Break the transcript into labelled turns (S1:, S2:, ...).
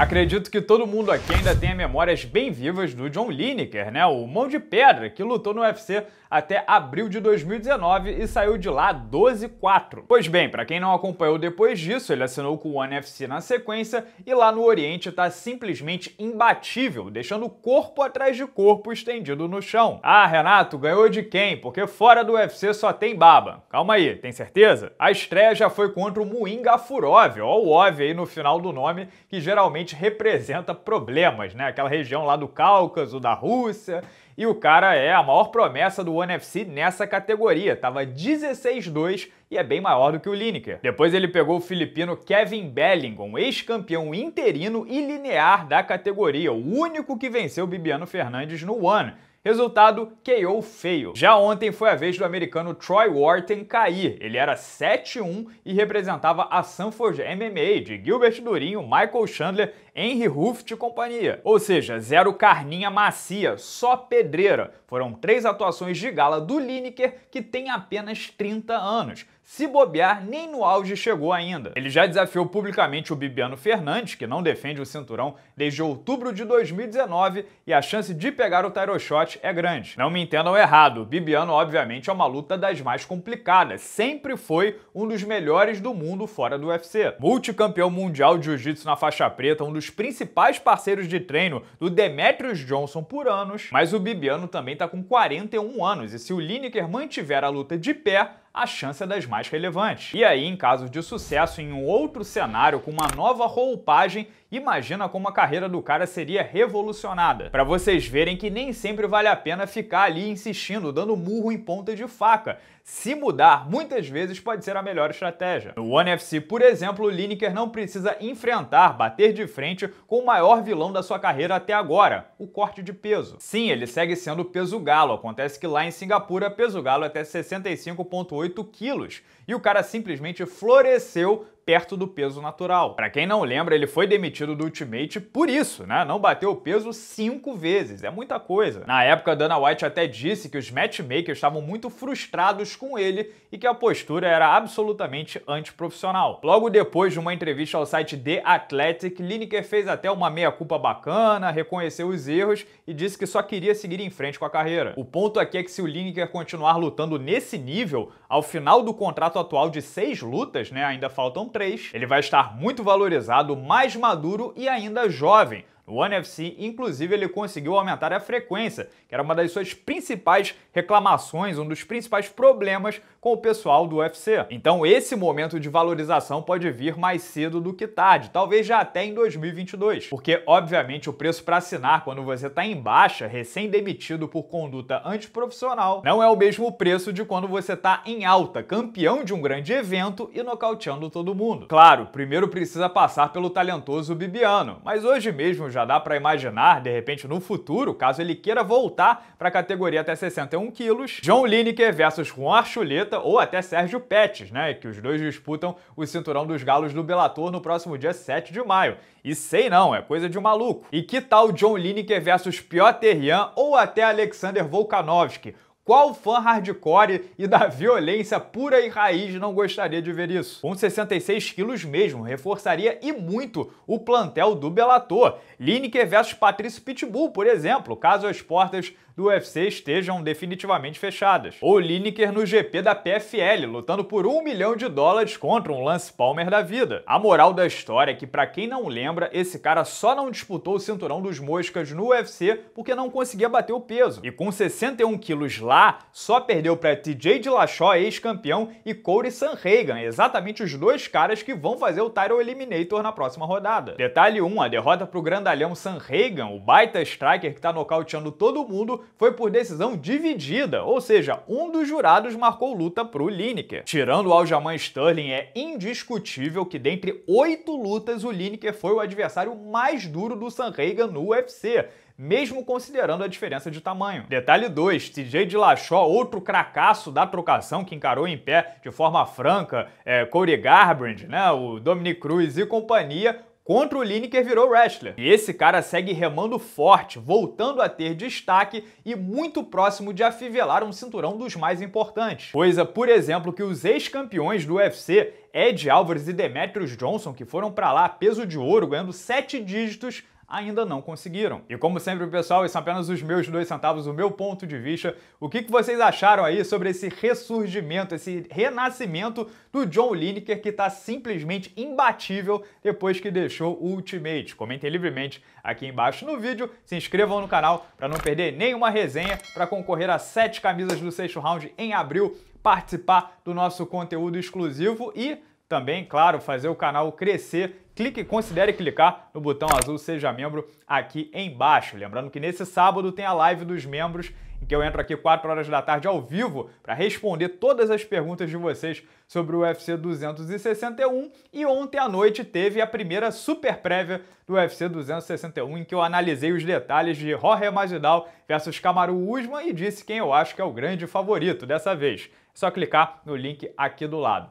S1: Acredito que todo mundo aqui ainda tenha memórias bem vivas do John Lineker, né? O mão de pedra que lutou no UFC até abril de 2019 e saiu de lá 12-4. Pois bem, para quem não acompanhou depois disso, ele assinou com o One FC na sequência e lá no Oriente tá simplesmente imbatível, deixando corpo atrás de corpo estendido no chão. Ah, Renato, ganhou de quem? Porque fora do UFC só tem baba. Calma aí, tem certeza? A estreia já foi contra o Moinga Furov, ó o óbvio aí no final do nome, que geralmente realmente representa problemas, né? Aquela região lá do Cáucaso, da Rússia, e o cara é a maior promessa do One FC nessa categoria. Tava 16-2 e é bem maior do que o Lineker. Depois ele pegou o filipino Kevin Bellingham, ex-campeão interino e linear da categoria, o único que venceu o Bibiano Fernandes no One. Resultado, KO feio. Já ontem foi a vez do americano Troy Wharton cair. Ele era 7-1 e representava a Sanford MMA de Gilbert Durinho, Michael Chandler Henry Ruft e companhia. Ou seja, zero carninha macia, só pedreira. Foram três atuações de gala do Lineker, que tem apenas 30 anos. Se bobear, nem no auge chegou ainda. Ele já desafiou publicamente o Bibiano Fernandes, que não defende o cinturão desde outubro de 2019, e a chance de pegar o Tyro Shot é grande. Não me entendam errado, o Bibiano obviamente é uma luta das mais complicadas, sempre foi um dos melhores do mundo fora do UFC. Multicampeão mundial de jiu-jitsu na faixa preta, um dos principais parceiros de treino do Demetrius Johnson por anos, mas o Bibiano também está com 41 anos e se o Lineker mantiver a luta de pé, a chance é das mais relevantes. E aí, em caso de sucesso em um outro cenário com uma nova roupagem, imagina como a carreira do cara seria revolucionada. Para vocês verem que nem sempre vale a pena ficar ali insistindo, dando murro em ponta de faca. Se mudar, muitas vezes pode ser a melhor estratégia. No One FC, por exemplo, o Lineker não precisa enfrentar, bater de frente com o maior vilão da sua carreira até agora, o corte de peso. Sim, ele segue sendo peso galo. Acontece que lá em Singapura, peso galo é até 65,8 8 quilos. E o cara simplesmente floresceu perto do peso natural. Para quem não lembra, ele foi demitido do Ultimate por isso, né? Não bateu o peso cinco vezes, é muita coisa. Na época, Dana White até disse que os matchmakers estavam muito frustrados com ele e que a postura era absolutamente antiprofissional. Logo depois de uma entrevista ao site The Athletic, Lineker fez até uma meia-culpa bacana, reconheceu os erros e disse que só queria seguir em frente com a carreira. O ponto aqui é que se o Lineker continuar lutando nesse nível, ao final do contrato atual de seis lutas, né, ainda faltam três, ele vai estar muito valorizado, mais maduro e ainda jovem, o NFC, inclusive, ele conseguiu aumentar a frequência, que era uma das suas principais reclamações, um dos principais problemas com o pessoal do UFC. Então, esse momento de valorização pode vir mais cedo do que tarde, talvez já até em 2022, porque obviamente o preço para assinar quando você está em baixa, recém-demitido por conduta antiprofissional, não é o mesmo preço de quando você está em alta, campeão de um grande evento e nocauteando todo mundo. Claro, primeiro precisa passar pelo talentoso Bibiano, mas hoje mesmo já já dá para imaginar, de repente, no futuro, caso ele queira voltar para a categoria até 61 quilos, John Lineker versus Juan Archuleta ou até Sérgio Pettis, né, que os dois disputam o cinturão dos galos do Bellator no próximo dia 7 de maio. E sei não, é coisa de maluco. E que tal John Lineker versus Piotr Jan ou até Alexander Volkanovski? Qual fã hardcore e da violência pura e raiz não gostaria de ver isso? Com 66 quilos mesmo, reforçaria e muito o plantel do Bellator. Lineker versus Patrício Pitbull, por exemplo, caso as portas do UFC estejam definitivamente fechadas. O Lineker no GP da PFL, lutando por um milhão de dólares contra um Lance Palmer da vida. A moral da história é que, para quem não lembra, esse cara só não disputou o cinturão dos moscas no UFC porque não conseguia bater o peso. E com 61 quilos lá, só perdeu para TJ Dillashaw, ex-campeão, e Corey Sanhagen, exatamente os dois caras que vão fazer o Tyro Eliminator na próxima rodada. Detalhe 1, a derrota pro grandalhão Sanhagen, o baita striker que tá nocauteando todo mundo, foi por decisão dividida, ou seja, um dos jurados marcou luta pro Lineker. Tirando o Aljamain Sterling, é indiscutível que dentre oito lutas, o Lineker foi o adversário mais duro do Reagan no UFC mesmo considerando a diferença de tamanho. Detalhe 2, TJ Dillashaw, outro cracaço da trocação que encarou em pé de forma franca, é, Cody Garbrandt, né, o Dominic Cruz e companhia, Contra o Lineker virou wrestler. E esse cara segue remando forte, voltando a ter destaque e muito próximo de afivelar um cinturão dos mais importantes. Coisa, por exemplo, que os ex-campeões do UFC Ed Álvares e Demetrius Johnson, que foram para lá peso de ouro, ganhando sete dígitos, ainda não conseguiram. E como sempre, pessoal, esses são apenas os meus dois centavos, o meu ponto de vista. O que, que vocês acharam aí sobre esse ressurgimento, esse renascimento do John Lineker, que está simplesmente imbatível depois que deixou o Ultimate? Comentem livremente aqui embaixo no vídeo, se inscrevam no canal para não perder nenhuma resenha, para concorrer a sete camisas do sexto round em abril, participar do nosso conteúdo exclusivo e também, claro, fazer o canal crescer, clique considere clicar no botão azul Seja Membro aqui embaixo. Lembrando que nesse sábado tem a live dos membros, em que eu entro aqui 4 horas da tarde ao vivo para responder todas as perguntas de vocês sobre o UFC 261. E ontem à noite teve a primeira super prévia do UFC 261, em que eu analisei os detalhes de Jorge Masvidal versus Kamaru Usman e disse quem eu acho que é o grande favorito dessa vez. É só clicar no link aqui do lado.